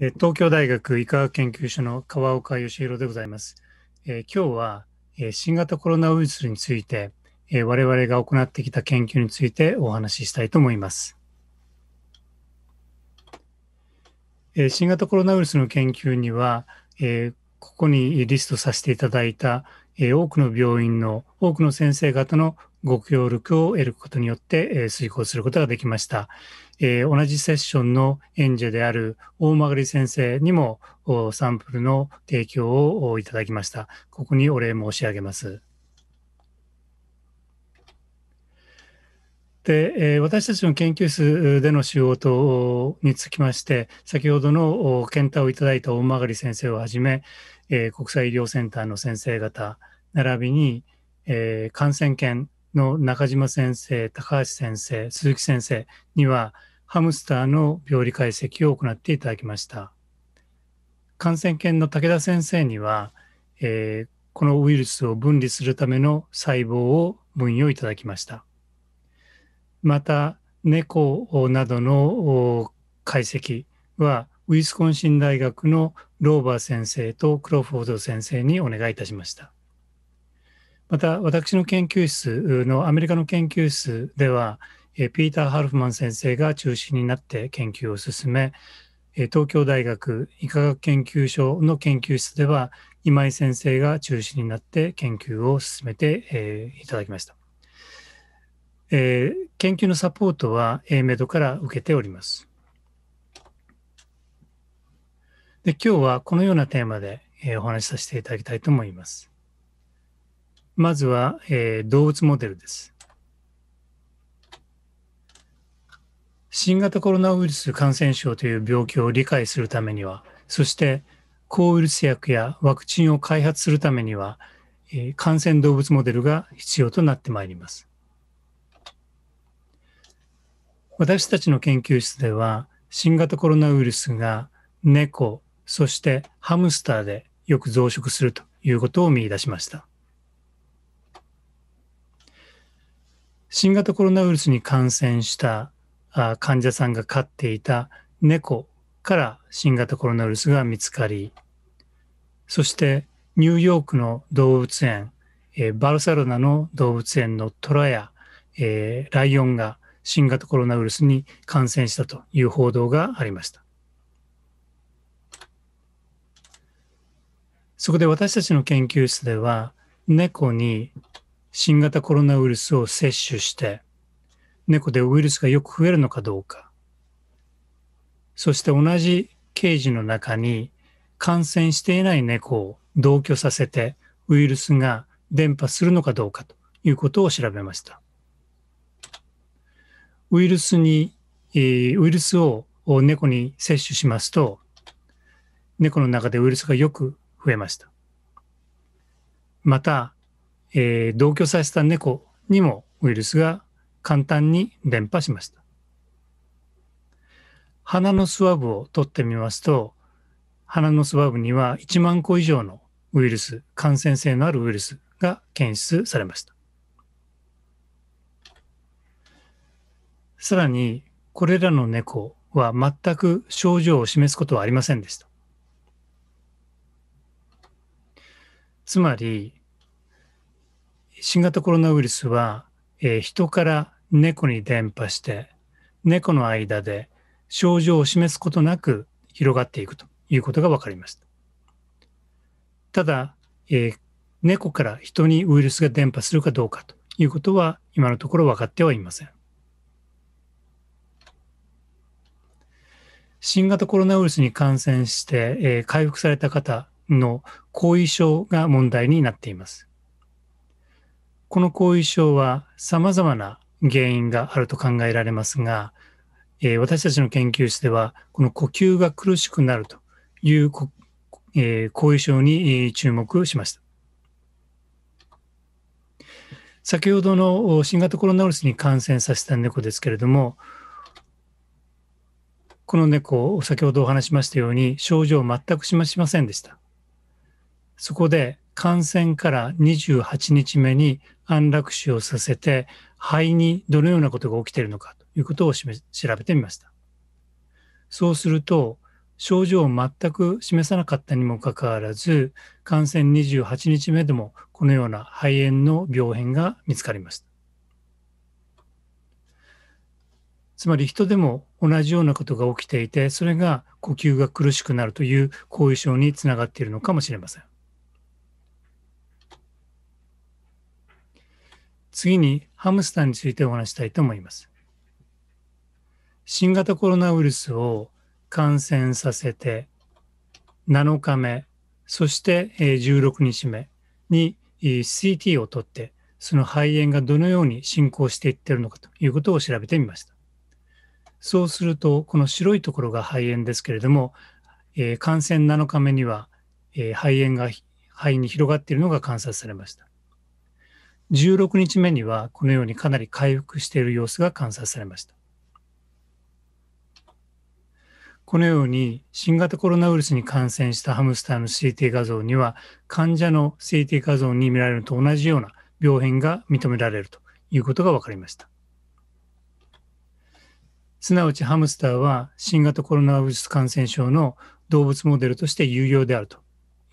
東京大学医科学研究所の川岡義弘でございます。え今日は、え新型コロナウイルスについて、え我々が行ってきた研究についてお話ししたいと思います。え新型コロナウイルスの研究には、えここにリストさせていただいた、え多くの病院の多くの先生方のご協力を得ることによって、え遂行することができました。えー、同じセッションの演者である大曲先生にもサンプルの提供をいただきました。ここにお礼申し上げます。で、え私たちの研究室での仕事につきまして、先ほどの検討をいただいた大曲先生をはじめ、え国際医療センターの先生方、並びに、え感染研の中島先生、高橋先生、鈴木先生には、ハムスターの病理解析を行っていただきました。感染研の武田先生には、えー、このウイルスを分離するための細胞を分与いただきました。また、猫などの解析は、ウィスコンシン大学のローバー先生とクロフォード先生にお願いいたしました。また私の研究室のアメリカの研究室では、えピーター・ハルフマン先生が中心になって研究を進め、え東京大学医科学研究所の研究室では今井先生が中心になって研究を進めて、えいただきました、え研究のサポートは A メドから受けております。で今日はこのようなテーマで、えお話しさせていただきたいと思います。まずは、えー、動物モデルです。新型コロナウイルス感染症という病気を理解するためには、そして抗ウイルス薬やワクチンを開発するためには、えー、感染動物モデルが必要となってまいります。私たちの研究室では、新型コロナウイルスが猫、そしてハムスターでよく増殖するということを見出しました。新型コロナウイルスに感染した患者さんが飼っていた猫から新型コロナウイルスが見つかり、そしてニューヨークの動物園、バルサロナの動物園のトラや、ライオンが新型コロナウイルスに感染したという報道がありました。そこで私たちの研究室では、猫に新型コロナウイルスを接種して、猫でウイルスがよく増えるのかどうか。そして同じケージの中に感染していない猫を同居させてウイルスが伝播するのかどうかということを調べました。ウイルスに、ウイルスを猫に接種しますと、猫の中でウイルスがよく増えました。また、えー、同居させた猫にもウイルスが簡単に伝播しました。鼻のスワブを取ってみますと、鼻のスワブには1万個以上のウイルス、感染性のあるウイルスが検出されました。さらに、これらの猫は全く症状を示すことはありませんでした。つまり、新型コロナウイルスは、えー、人から猫に伝播して猫の間で症状を示すことなく広がっていくということが分かりました。ただ、えー、猫から人にウイルスが伝播するかどうかということは今のところ分かってはいません。新型コロナウイルスに感染して、えー、回復された方の後遺症が問題になっています。この後遺症は様々な原因があると考えられますが、えー、私たちの研究室では、この呼吸が苦しくなるという、えー、後遺症に注目しました。先ほどの新型コロナウイルスに感染させた猫ですけれども、この猫、先ほどお話しましたように、症状を全くしませんでした。そこで、感染から28日目に安楽死をさせて肺にどのようなことが起きているのかということを調べてみました。そうすると症状を全く示さなかったにもかかわらず感染28日目でもこのような肺炎の病変が見つかりました。つまり人でも同じようなことが起きていてそれが呼吸が苦しくなるという後遺症につながっているのかもしれません。次にハムスターについてお話したいと思います。新型コロナウイルスを感染させて7日目、そして16日目に CT を取って、その肺炎がどのように進行していってるのかということを調べてみました。そうすると、この白いところが肺炎ですけれども、え感染7日目には、え肺炎が肺に広がっているのが観察されました。16日目にはこのようにかなり回復している様子が観察されました。このように新型コロナウイルスに感染したハムスターの CT 画像には患者の CT 画像に見られるのと同じような病変が認められるということが分かりました。すなわちハムスターは新型コロナウイルス感染症の動物モデルとして有用であると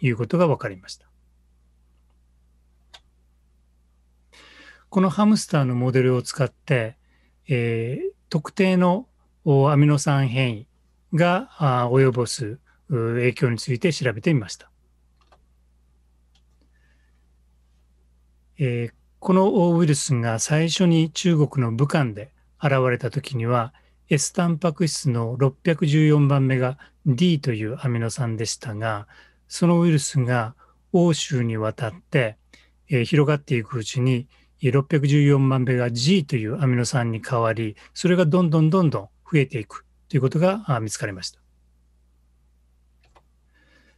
いうことが分かりました。このハムスターのモデルを使って、えー、特定のアミノ酸変異が及ぼす影響について調べてみました。えー、このウイルスが最初に中国の武漢で現れた時には S タンパク質の614番目が D というアミノ酸でしたがそのウイルスが欧州に渡って、えー、広がっていくうちに614万倍が G というアミノ酸に変わり、それがどんどんどんどん増えていくということが見つかりました。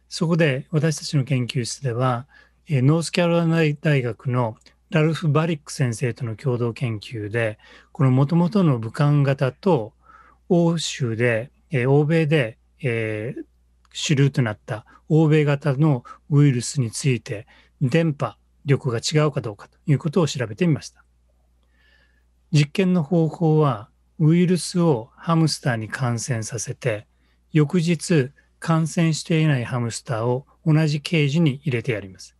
そこで私たちの研究室では、ノースキャロライナ大学のラルフ・バリック先生との共同研究で、このもともとの武漢型と欧州で、欧米で、えー、主流となった欧米型のウイルスについて、電波力が違うかどうかということを調べてみました。実験の方法はウイルスをハムスターに感染させて翌日感染していないハムスターを同じケージに入れてやります。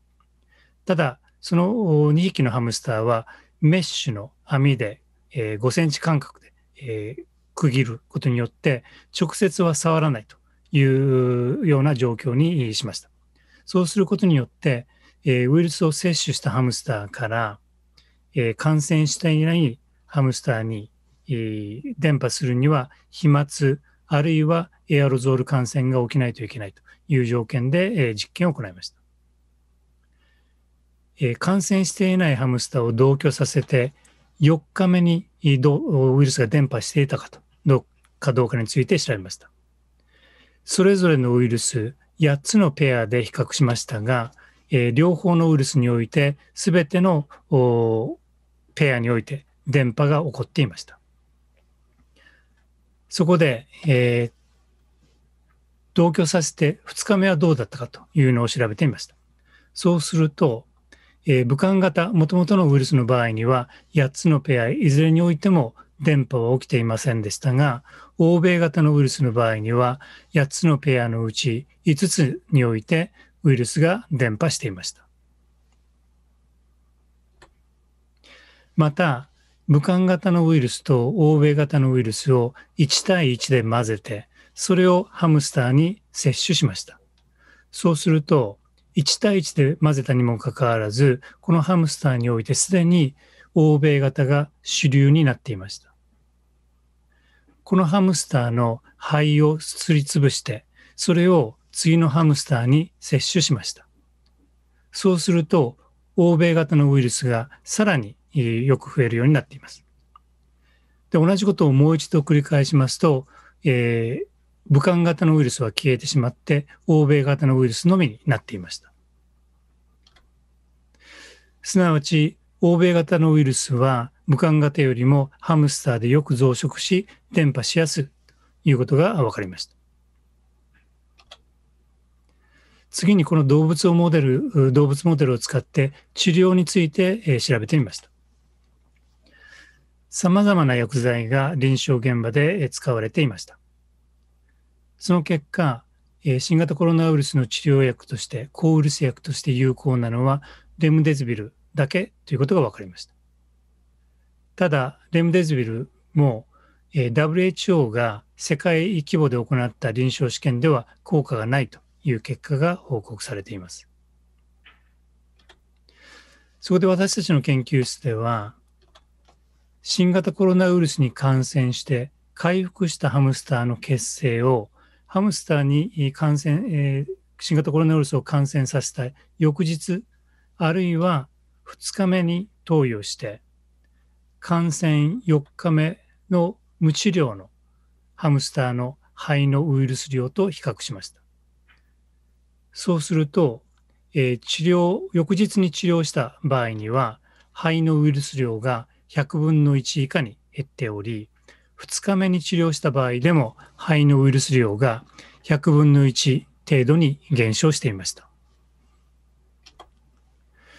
ただその2匹のハムスターはメッシュの網で5センチ間隔で区切ることによって直接は触らないというような状況にしました。そうすることによってえー、ウイルスを摂取したハムスターから、えー、感染していないハムスターに、えー、伝播するには飛沫あるいはエアロゾール感染が起きないといけないという条件で、えー、実験を行いました、えー、感染していないハムスターを同居させて4日目にどウイルスが伝播していたかとどかどうかについて調べましたそれぞれのウイルス8つのペアで比較しましたがえー、両方のウイルスにおいて全てのペアにおいて電波が起こっていました。そこで、えー、同居させて2日目はどうだったかというのを調べてみました。そうすると、えー、武漢型、もともとのウイルスの場合には、8つのペア、いずれにおいても電波は起きていませんでしたが、欧米型のウイルスの場合には、8つのペアのうち5つにおいてウイルスが伝播していました。また、武漢型のウイルスと欧米型のウイルスを1対1で混ぜて、それをハムスターに摂取しました。そうすると、1対1で混ぜたにもかかわらず、このハムスターにおいてすでに欧米型が主流になっていました。このハムスターの肺をすりつぶして、それを次のハムスターに接種しました。そうすると、欧米型のウイルスがさらによく増えるようになっています。で同じことをもう一度繰り返しますと、えー、武漢型のウイルスは消えてしまって、欧米型のウイルスのみになっていました。すなわち、欧米型のウイルスは武漢型よりもハムスターでよく増殖し、伝播しやすいということがわかりました。次にこの動物をモデル、動物モデルを使って治療について調べてみました。様々な薬剤が臨床現場で使われていました。その結果、新型コロナウイルスの治療薬として、抗ウイルス薬として有効なのはレムデズビルだけということが分かりました。ただ、レムデズビルも WHO が世界規模で行った臨床試験では効果がないという結果が報告されています。そこで私たちの研究室では、新型コロナウイルスに感染して回復したハムスターの血清をハムスターに感染、えー、新型コロナウイルスを感染させた翌日、あるいは2日目に投与して、感染4日目の無治療のハムスターの肺のウイルス量と比較しました。そうすると、えー、治療、翌日に治療した場合には、肺のウイルス量が100分の1以下に減っており、2日目に治療した場合でも肺のウイルス量が100分の1程度に減少していました。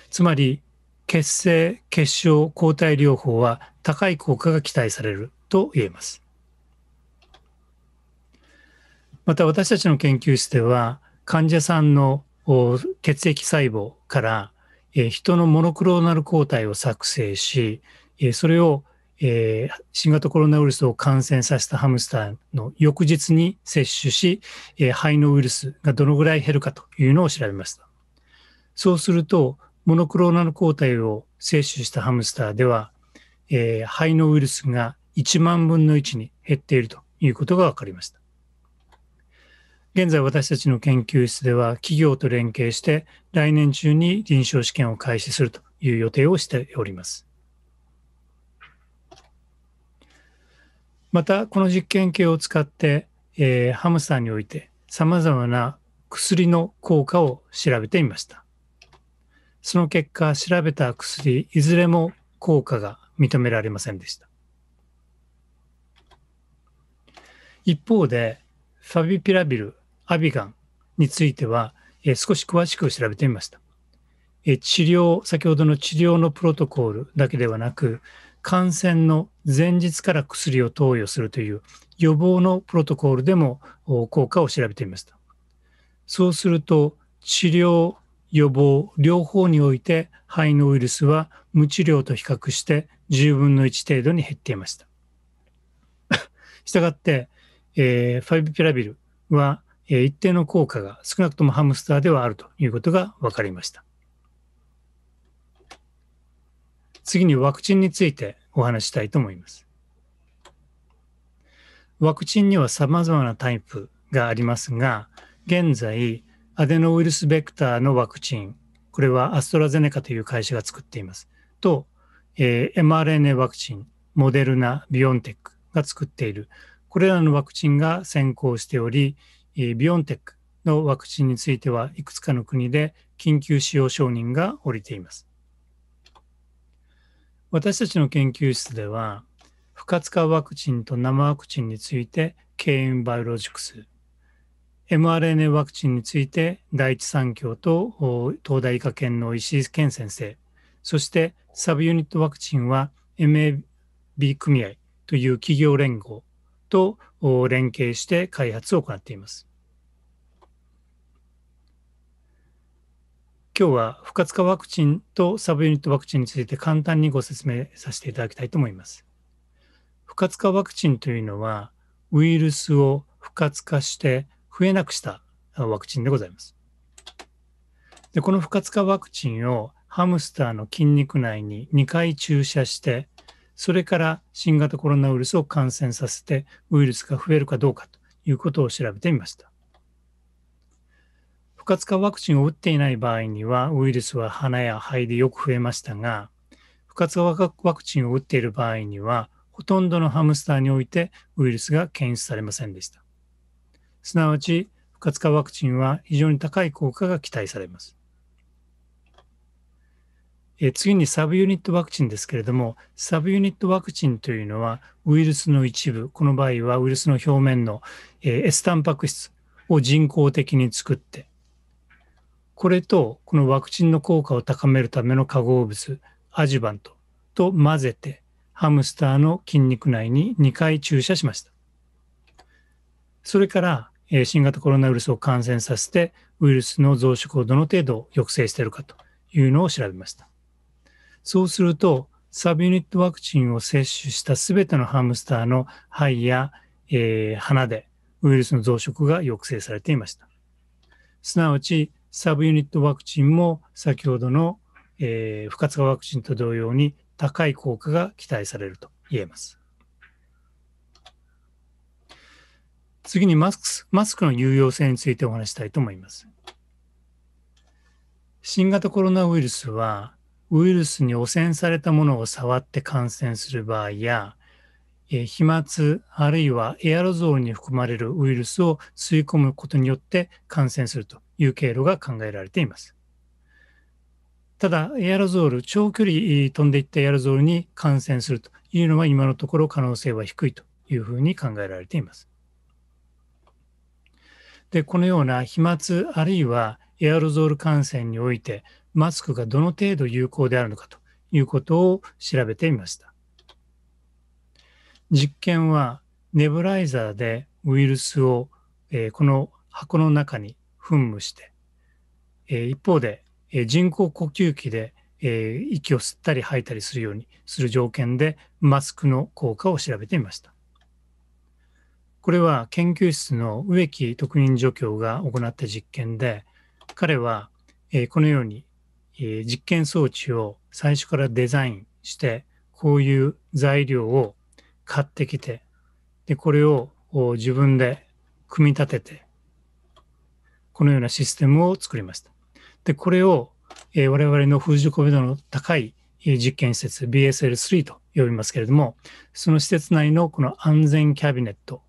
つまり、血清、血小、抗体療法は高い効果が期待されると言えます。また私たちの研究室では、患者さんの血液細胞から、え人のモノクローナル抗体を作成し、えそれを、え新型コロナウイルスを感染させたハムスターの翌日に摂取し、え肺のウイルスがどのぐらい減るかというのを調べました。そうすると、モノクローナル抗体を摂取したハムスターでは、え肺のウイルスが1万分の1に減っているということが分かりました。現在私たちの研究室では企業と連携して来年中に臨床試験を開始するという予定をしております。またこの実験系を使って、えー、ハムスターにおいてさまざまな薬の効果を調べてみました。その結果調べた薬いずれも効果が認められませんでした。一方でファビピラビルアビガンについては、えー、少し詳しく調べてみました。えー、治療、先ほどの治療のプロトコールだけではなく、感染の前日から薬を投与するという予防のプロトコールでも効果を調べてみました。そうすると、治療、予防、両方において肺のウイルスは無治療と比較して10分の1程度に減っていました。したがって、えー、ファイブピラビルはえ一定の効果が少なくともハムスターではあるということが分かりました。次にワクチンについてお話したいと思います。ワクチンには様々なタイプがありますが、現在、アデノウイルスベクターのワクチン、これはアストラゼネカという会社が作っています。と、えー、mRNA ワクチン、モデルナ、ビオンテックが作っている、これらのワクチンが先行しており、ビオンテックのワクチンについてはいくつかの国で緊急使用承認が下りています。私たちの研究室では不活化ワクチンと生ワクチンについてケイバイオロジクス mRNA ワクチンについて第一三共と東大医科研の石井健先生そしてサブユニットワクチンは MAB 組合という企業連合と連携して開発を行っています。今日は不活化ワクチンとサブユニットワクチンについて簡単にご説明させていただきたいと思います。不活化ワクチンというのはウイルスを不活化して増えなくしたワクチンでございます。でこの不活化ワクチンをハムスターの筋肉内に2回注射してそれから新型コロナウイルスを感染させてウイルスが増えるかどうかということを調べてみました。不活化ワクチンを打っていない場合にはウイルスは鼻や肺でよく増えましたが不活化ワクチンを打っている場合にはほとんどのハムスターにおいてウイルスが検出されませんでした。すなわち不活化ワクチンは非常に高い効果が期待されます。え次にサブユニットワクチンですけれども、サブユニットワクチンというのは、ウイルスの一部、この場合はウイルスの表面の、え S タンパク質を人工的に作って、これとこのワクチンの効果を高めるための化合物、アジュバントと混ぜて、ハムスターの筋肉内に2回注射しました。それから、え新型コロナウイルスを感染させて、ウイルスの増殖をどの程度抑制しているかというのを調べました。そうすると、サブユニットワクチンを接種したすべてのハムスターの肺や、えー、鼻でウイルスの増殖が抑制されていました。すなわち、サブユニットワクチンも先ほどの、えー、不活化ワクチンと同様に高い効果が期待されると言えます。次にマスクマスクの有用性についてお話したいと思います。新型コロナウイルスはウイルスに汚染されたものを触って感染する場合や、え飛沫あるいはエアロゾルに含まれるウイルスを吸い込むことによって感染するという経路が考えられています。ただ、エアロゾール、長距離飛んでいったエアロゾールに感染するというのは今のところ可能性は低いというふうに考えられています。で、このような飛沫あるいはエアロゾール感染においてマスクがどの程度有効であるのかということを調べてみました。実験はネブライザーでウイルスを、えー、この箱の中に噴霧して、えー、一方で、えー、人工呼吸器で、え息を吸ったり吐いたりするようにする条件でマスクの効果を調べてみました。これは研究室の植木特任助教が行った実験で彼は、えこのようにえー、実験装置を最初からデザインして、こういう材料を買ってきて、で、これを自分で組み立てて、このようなシステムを作りました。で、これを、えー、我々の封じ込め度の高い実験施設 BSL3 と呼びますけれども、その施設内のこの安全キャビネット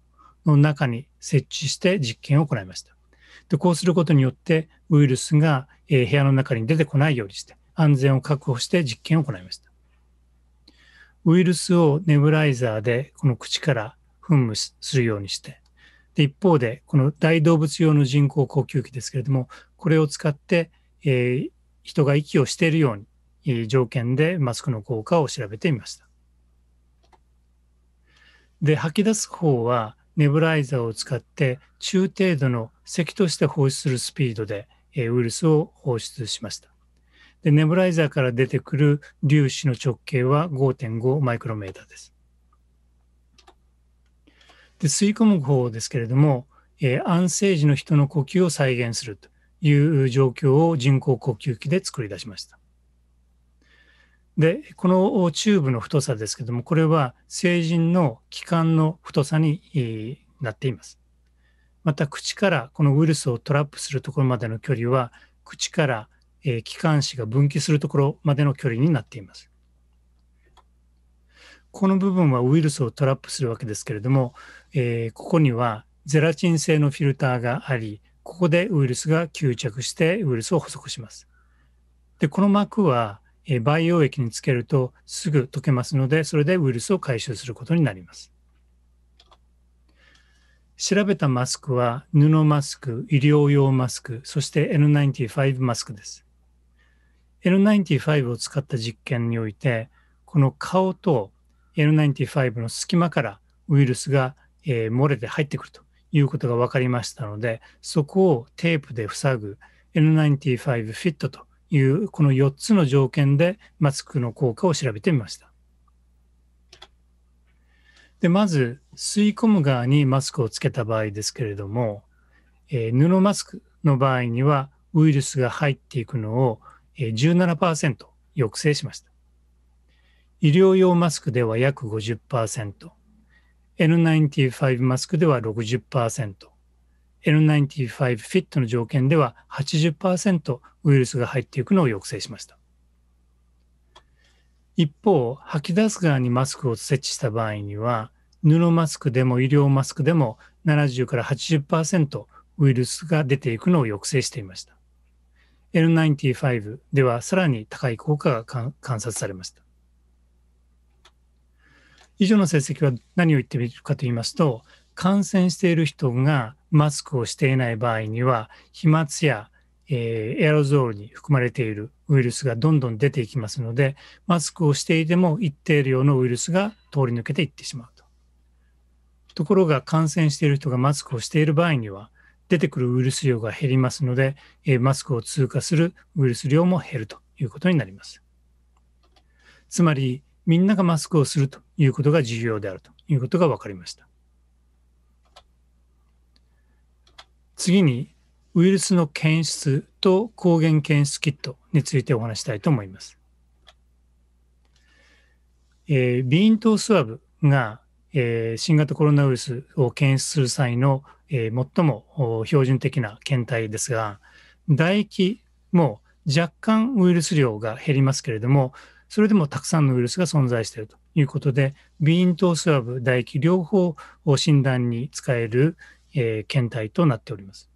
の中に設置して実験を行いました。でこうすることによってウイルスが、えー、部屋の中に出てこないようにして安全を確保して実験を行いました。ウイルスをネブライザーでこの口から噴霧するようにしてで一方でこの大動物用の人工呼吸器ですけれどもこれを使って、えー、人が息をしているように、えー、条件でマスクの効果を調べてみました。で吐き出す方はネブライザーを使って中程度の咳として放出するスピードで、えウイルスを放出しました。でネブライザーから出てくる粒子の直径は5.5マイクロメーターです。で吸い込む方ですけれども、えー、安静時の人の呼吸を再現するという状況を人工呼吸器で作り出しました。で、このチューブの太さですけども、これは成人の気管の太さになっています。また、口からこのウイルスをトラップするところまでの距離は、口から気管支が分岐するところまでの距離になっています。この部分はウイルスをトラップするわけですけれども、えー、ここにはゼラチン製のフィルターがあり、ここでウイルスが吸着してウイルスを捕捉します。で、この膜はえ培養液につけるとすぐ溶けますので、それでウイルスを回収することになります。調べたマスクは布マスク、医療用マスク、そして N95 マスクです。N95 を使った実験において、この顔と N95 の隙間からウイルスが、えー、漏れて入ってくるということが分かりましたので、そこをテープで塞ぐ N95 フィットという、この4つの条件でマスクの効果を調べてみました。で、まず、吸い込む側にマスクをつけた場合ですけれども、えー、布マスクの場合には、ウイルスが入っていくのを17%抑制しました。医療用マスクでは約50%、N95 マスクでは60%、N95 フィットの条件では80%ウイルスが入っていくのを抑制しました。一方、吐き出す側にマスクを設置した場合には、布マスクでも医療マスクでも70から80%ウイルスが出ていくのを抑制していました。L95 ではさらに高い効果が観察されました。以上の成績は何を言っているかと言いますと、感染している人がマスクをしていない場合には、飛沫や、えー、エアロゾールに含まれているウイルスがどんどん出ていきますので、マスクをしていても一定量のウイルスが通り抜けていってしまうと。ところが感染している人がマスクをしている場合には、出てくるウイルス量が減りますので、えー、マスクを通過するウイルス量も減るということになります。つまり、みんながマスクをするということが重要であるということが分かりました。次にウイルスの検出と抗原検出キットについてお話したいと思います。えー、ビーンスワブが、えー、新型コロナウイルスを検出する際の、えー、最も標準的な検体ですが、唾液も若干ウイルス量が減りますけれども、それでもたくさんのウイルスが存在しているということで、ビーン島スワブ、唾液両方を診断に使える、えー、検体となっております。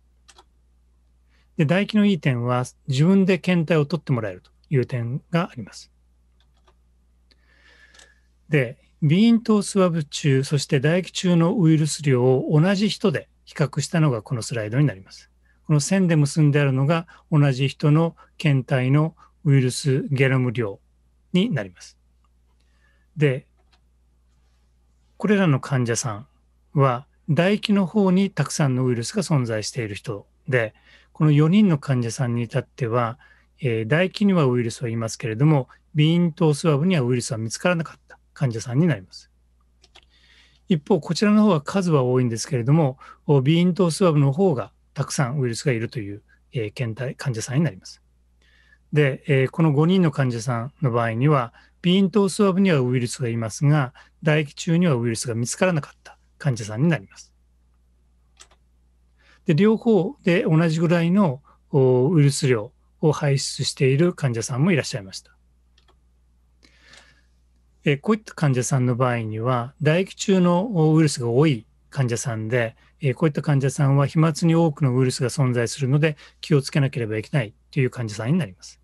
で、唾液のいい点は、自分で検体を取ってもらえるという点があります。で、鼻咽頭スワブ中、そして唾液中のウイルス量を同じ人で比較したのがこのスライドになります。この線で結んであるのが同じ人の検体のウイルスゲノム量になります。で、これらの患者さんは唾液の方にたくさんのウイルスが存在している人で、この4人の患者さんに至っては、えー、唾液にはウイルスはいますけれども、鼻咽頭スワブにはウイルスは見つからなかった患者さんになります。一方、こちらの方は数は多いんですけれども、鼻咽頭スワブの方がたくさんウイルスがいるという、えー、検体患者さんになります。で、えー、この5人の患者さんの場合には、鼻咽頭スワブにはウイルスがいますが、唾液中にはウイルスが見つからなかった患者さんになります。で両方で同じぐらいのウイルス量を排出している患者さんもいらっしゃいました。えこういった患者さんの場合には唾液中のウイルスが多い患者さんで、えこういった患者さんは飛沫に多くのウイルスが存在するので気をつけなければいけないという患者さんになります。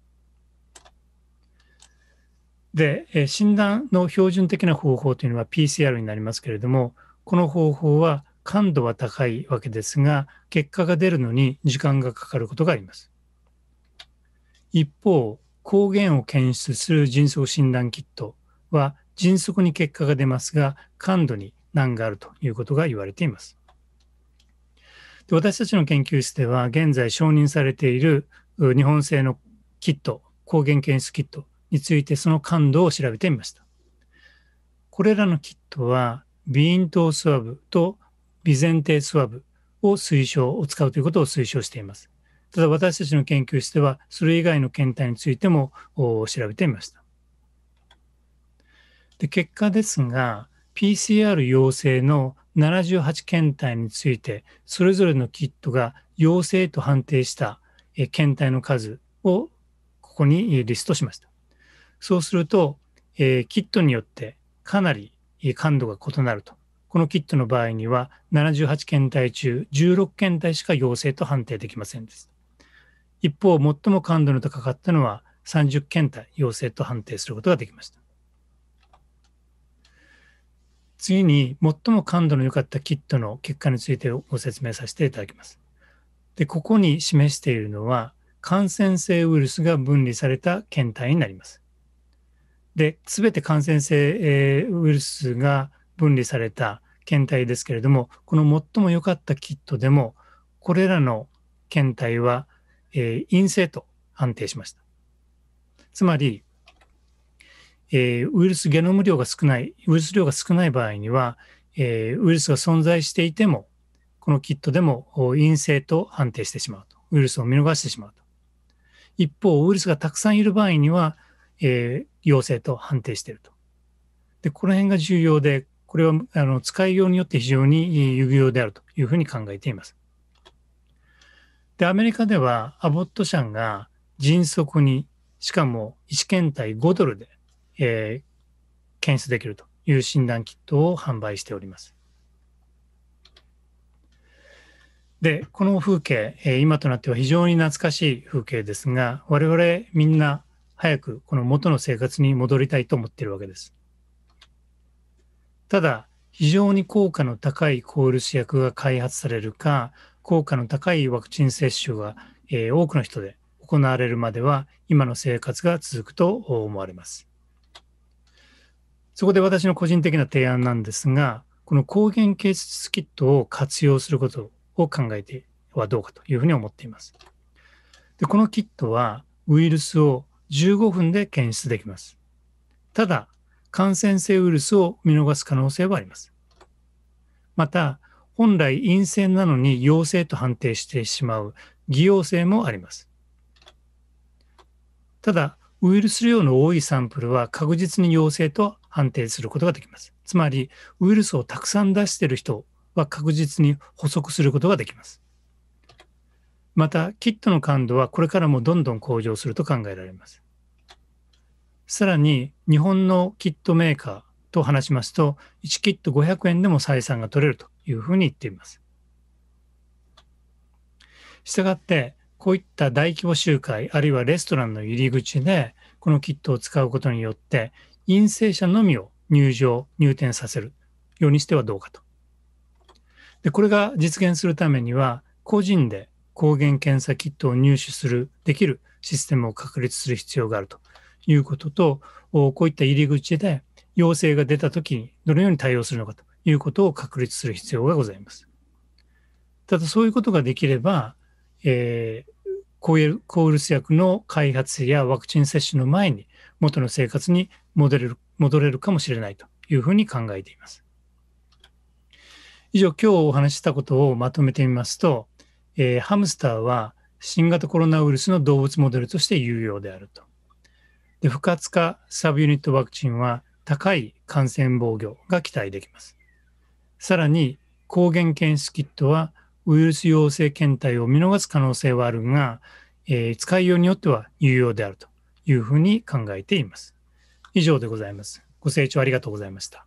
で、え診断の標準的な方法というのは PCR になりますけれども、この方法は感度は高いわけですが、結果が出るのに時間がかかることがあります。一方、抗原を検出する迅速診断キットは迅速に結果が出ますが、感度に難があるということが言われています。で私たちの研究室では、現在承認されている日本製のキット、抗原検出キットについてその感度を調べてみました。これらのキットはビーンスワブとビゼンテスワブを推奨を使うということを推奨しています。ただ私たちの研究室ではそれ以外の検体についても調べてみました。で結果ですが PCR 陽性の78検体についてそれぞれのキットが陽性と判定した検体の数をここにリストしました。そうすると、えー、キットによってかなり感度が異なると。このキットの場合には、78検体中16検体しか陽性と判定できませんです。一方、最も感度の高かったのは30検体陽性と判定することができました。次に、最も感度の良かったキットの結果についてご説明させていただきます。で、ここに示しているのは、感染性ウイルスが分離された検体になります。で、すべて感染性、えー、ウイルスが分離された検体ですけれども、この最も良かったキットでも、これらの検体は、えー、陰性と判定しました。つまり、えー、ウイルスゲノム量が少ない、ウイルス量が少ない場合には、えー、ウイルスが存在していても、このキットでも陰性と判定してしまうと。ウイルスを見逃してしまうと。一方、ウイルスがたくさんいる場合には、えー、陽性と判定していると。で、この辺が重要で、これはあの使いようによって非常に有用であるというふうに考えています。で、アメリカではアボット社が迅速に、しかも1検体5ドルで、えー、検出できるという診断キットを販売しております。で、この風景、今となっては非常に懐かしい風景ですが、我々みんな早くこの元の生活に戻りたいと思っているわけです。ただ、非常に効果の高い抗ウイルス薬が開発されるか、効果の高いワクチン接種が、えー、多くの人で行われるまでは、今の生活が続くと思われます。そこで私の個人的な提案なんですが、この抗原検出キットを活用することを考えてはどうかというふうに思っています。でこのキットは、ウイルスを15分で検出できます。ただ、感染性ウイルスを見逃す可能性はあります。また、本来陰性なのに陽性と判定してしまう偽陽性もあります。ただ、ウイルス量の多いサンプルは確実に陽性と判定することができます。つまり、ウイルスをたくさん出している人は確実に補足することができます。また、キットの感度はこれからもどんどん向上すると考えられます。さらに、日本のキットメーカーと話しますと、1キット500円でも採算が取れるというふうに言っています。したがって、こういった大規模集会、あるいはレストランの入り口で、このキットを使うことによって、陰性者のみを入場、入店させるようにしてはどうかと。でこれが実現するためには、個人で抗原検査キットを入手する、できるシステムを確立する必要があるということと、こういった入り口で陽性が出たときにどのように対応するのかということを確立する必要がございます。ただ、そういうことができれば、えー、抗ウイルス薬の開発やワクチン接種の前に元の生活に戻れる戻れるかもしれないというふうに考えています。以上、今日お話したことをまとめてみますと、えー、ハムスターは新型コロナウイルスの動物モデルとして有用であると。で不活化サブユニットワクチンは高い感染防御が期待できます。さらに抗原検出キットはウイルス陽性検体を見逃す可能性はあるが、えー、使いようによっては有用であるというふうに考えています。以上でございます。ご清聴ありがとうございました。